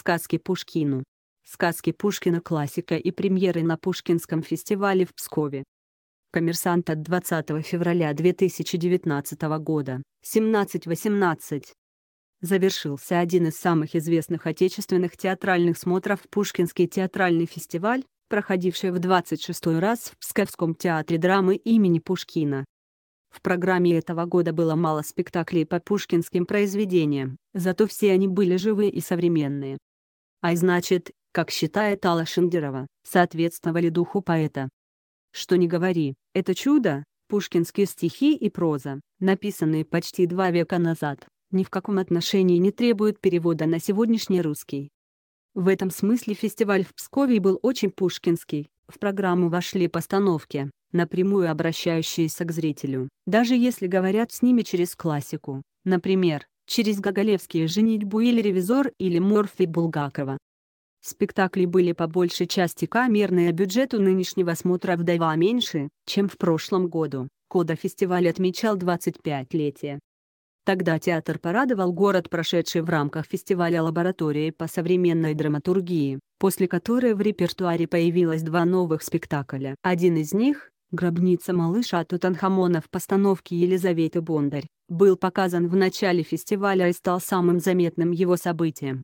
Сказки Пушкину. Сказки Пушкина классика и премьеры на Пушкинском фестивале в Пскове. Коммерсант от 20 февраля 2019 года, 17.18. Завершился один из самых известных отечественных театральных смотров Пушкинский театральный фестиваль, проходивший в 26 раз в Псковском театре драмы имени Пушкина. В программе этого года было мало спектаклей по пушкинским произведениям, зато все они были живые и современные а значит, как считает Алла Шендерова, соответствовали духу поэта. Что не говори, это чудо, пушкинские стихи и проза, написанные почти два века назад, ни в каком отношении не требуют перевода на сегодняшний русский. В этом смысле фестиваль в Пскове был очень пушкинский, в программу вошли постановки, напрямую обращающиеся к зрителю, даже если говорят с ними через классику, например, через Гоголевские «Женитьбу» или «Ревизор» или «Морфи» Булгакова. Спектакли были по большей части камерные, а бюджету нынешнего смотра вдова меньше, чем в прошлом году, Кода фестиваль отмечал 25-летие. Тогда театр порадовал город, прошедший в рамках фестиваля лаборатории по современной драматургии, после которой в репертуаре появилось два новых спектакля. Один из них — «Гробница малыша» Тутанхамона в постановке Елизаветы Бондарь, был показан в начале фестиваля и стал самым заметным его событием.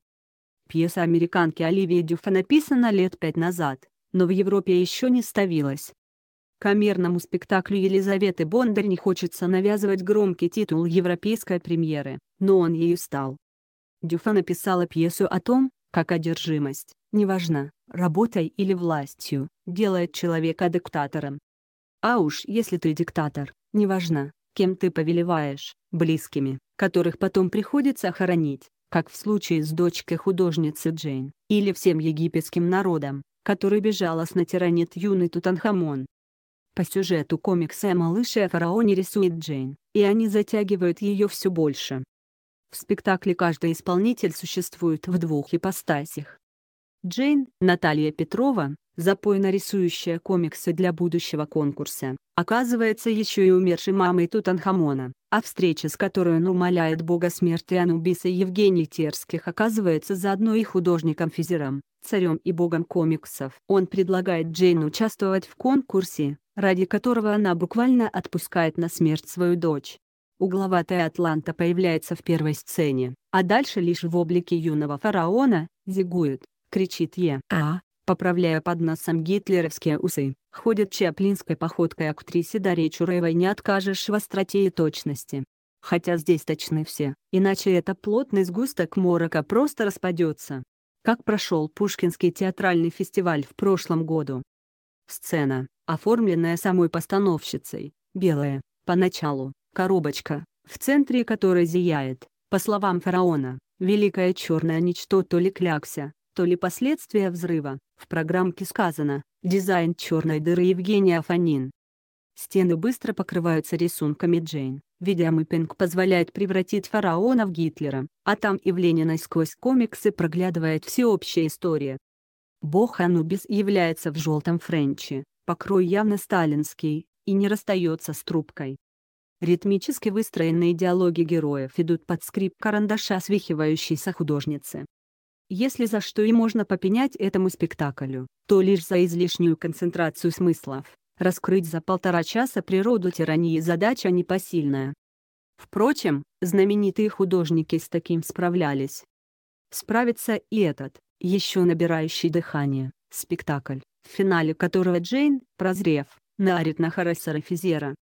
Пьеса американки Оливии Дюфа написана лет пять назад, но в Европе еще не ставилась. Камерному спектаклю Елизаветы Бондарь не хочется навязывать громкий титул европейской премьеры, но он ею стал. Дюфа написала пьесу о том, как одержимость, неважно, работой или властью, делает человека диктатором. А уж если ты диктатор, неважно, кем ты повелеваешь, близкими, которых потом приходится хоронить, как в случае с дочкой художницы Джейн, или всем египетским народом, который безжалостно тиранит юный Тутанхамон. По сюжету комикса малыши и фараоне рисует Джейн, и они затягивают ее все больше. В спектакле каждый исполнитель существует в двух ипостасях. Джейн, Наталья Петрова, запойно рисующая комиксы для будущего конкурса, оказывается еще и умершей мамой Тутанхамона, а встреча с которой он умоляет бога смерти Анубиса Евгений Терских оказывается заодно и художником-физером, царем и богом комиксов. Он предлагает Джейн участвовать в конкурсе, ради которого она буквально отпускает на смерть свою дочь. Угловатая Атланта появляется в первой сцене, а дальше лишь в облике юного фараона, зигует, кричит Е. А, поправляя под носом гитлеровские усы, ходит чаплинской походкой актрисе Дарье Чураевой не откажешь в остроте и точности. Хотя здесь точны все, иначе это плотный сгусток морока просто распадется. Как прошел Пушкинский театральный фестиваль в прошлом году? Сцена, оформленная самой постановщицей, белая, поначалу, коробочка, в центре которой зияет, по словам фараона, великое черное ничто то ли клякся, то ли последствия взрыва. В программке сказано «Дизайн черной дыры Евгения Афанин. Стены быстро покрываются рисунками Джейн. Видеомыппинг позволяет превратить фараона в Гитлера, а там и в Ленина сквозь комиксы проглядывает всеобщая история. Бог Анубис является в желтом френче, покрой явно сталинский, и не расстается с трубкой. Ритмически выстроенные диалоги героев идут под скрип карандаша свихивающейся художницы. Если за что и можно попенять этому спектаклю, то лишь за излишнюю концентрацию смыслов. Раскрыть за полтора часа природу тирании задача непосильная. Впрочем, знаменитые художники с таким справлялись. Справится и этот, еще набирающий дыхание, спектакль, в финале которого Джейн, прозрев, наорит на Харасера Физера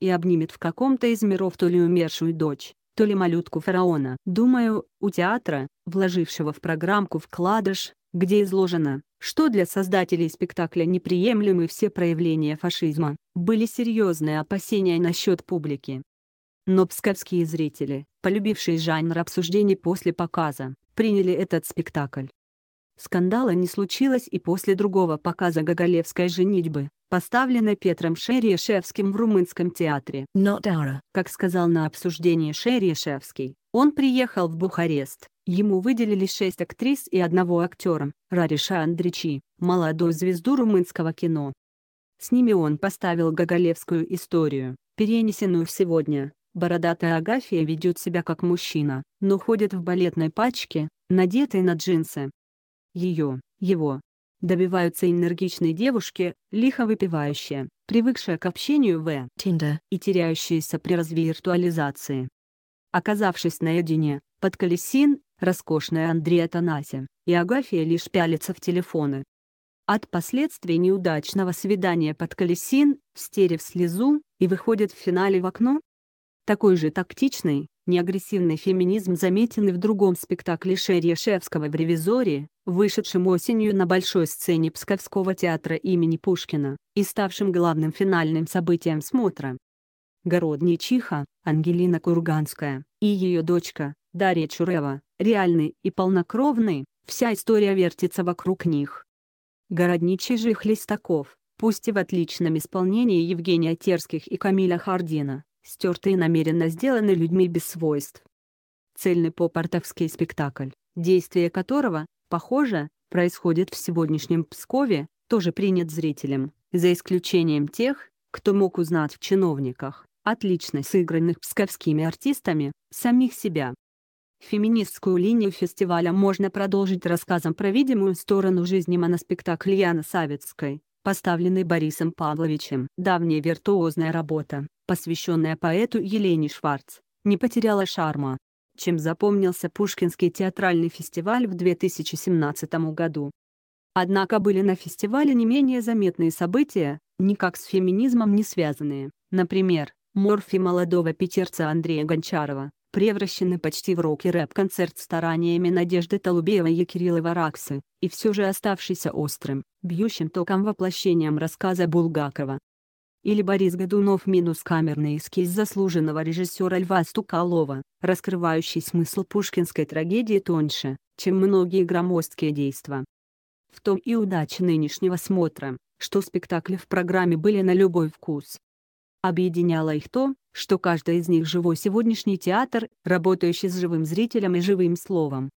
и обнимет в каком-то из миров то ли умершую дочь, то ли малютку фараона. Думаю, у театра, вложившего в программку вкладыш, где изложено, что для создателей спектакля неприемлемы все проявления фашизма, были серьезные опасения насчет публики. Но псковские зрители, полюбившие жанр обсуждений после показа, приняли этот спектакль. Скандала не случилось и после другого показа гоголевской женитьбы поставлена Петром Шерешевским в Румынском театре. Как сказал на обсуждении Шерешевский, он приехал в Бухарест, ему выделили шесть актрис и одного актера, Рариша Андричи, молодую звезду румынского кино. С ними он поставил гоголевскую историю, перенесенную в сегодня. Бородатая Агафия ведет себя как мужчина, но ходит в балетной пачке, надетой на джинсы. Ее, его, добиваются энергичной девушки, лихо выпивающая, привыкшая к общению в Tinder и теряющаяся при развиртуализации. Оказавшись наедине, под колесин, роскошная Андрея Танаси и Агафья лишь пялятся в телефоны. От последствий неудачного свидания под колесин, стерев слезу, и выходит в финале в окно, такой же тактичный, неагрессивный феминизм заметен и в другом спектакле Шерешевского в «Ревизоре», вышедшем осенью на большой сцене Псковского театра имени Пушкина и ставшим главным финальным событием смотра. Городничиха, Ангелина Курганская, и ее дочка, Дарья Чурева, реальные и полнокровные, вся история вертится вокруг них. Городничий же Хлестаков, пусть и в отличном исполнении Евгения Терских и Камиля Хардина, стертые намеренно сделаны людьми без свойств. Цельный попартовский спектакль, действие которого, похоже, происходит в сегодняшнем Пскове, тоже принят зрителям, за исключением тех, кто мог узнать в чиновниках, отлично сыгранных псковскими артистами, самих себя. Феминистскую линию фестиваля можно продолжить рассказом про видимую сторону жизни моноспектакля Яны Савицкой, поставленный Борисом Павловичем. Давняя виртуозная работа, посвященная поэту Елене Шварц, не потеряла шарма. Чем запомнился Пушкинский театральный фестиваль в 2017 году. Однако были на фестивале не менее заметные события, никак с феминизмом не связанные. Например, морфи молодого питерца Андрея Гончарова, Превращенный почти в рок и рэп-концерт стараниями Надежды Толубеевой и Кирилла Вараксы, и все же оставшийся острым, бьющим током воплощением рассказа Булгакова. Или Борис Годунов минус камерный эскиз заслуженного режиссера Льва Стукалова, раскрывающий смысл пушкинской трагедии тоньше, чем многие громоздкие действа. В том и удача нынешнего смотра, что спектакли в программе были на любой вкус. Объединяло их то, что каждый из них живой сегодняшний театр, работающий с живым зрителем и живым словом.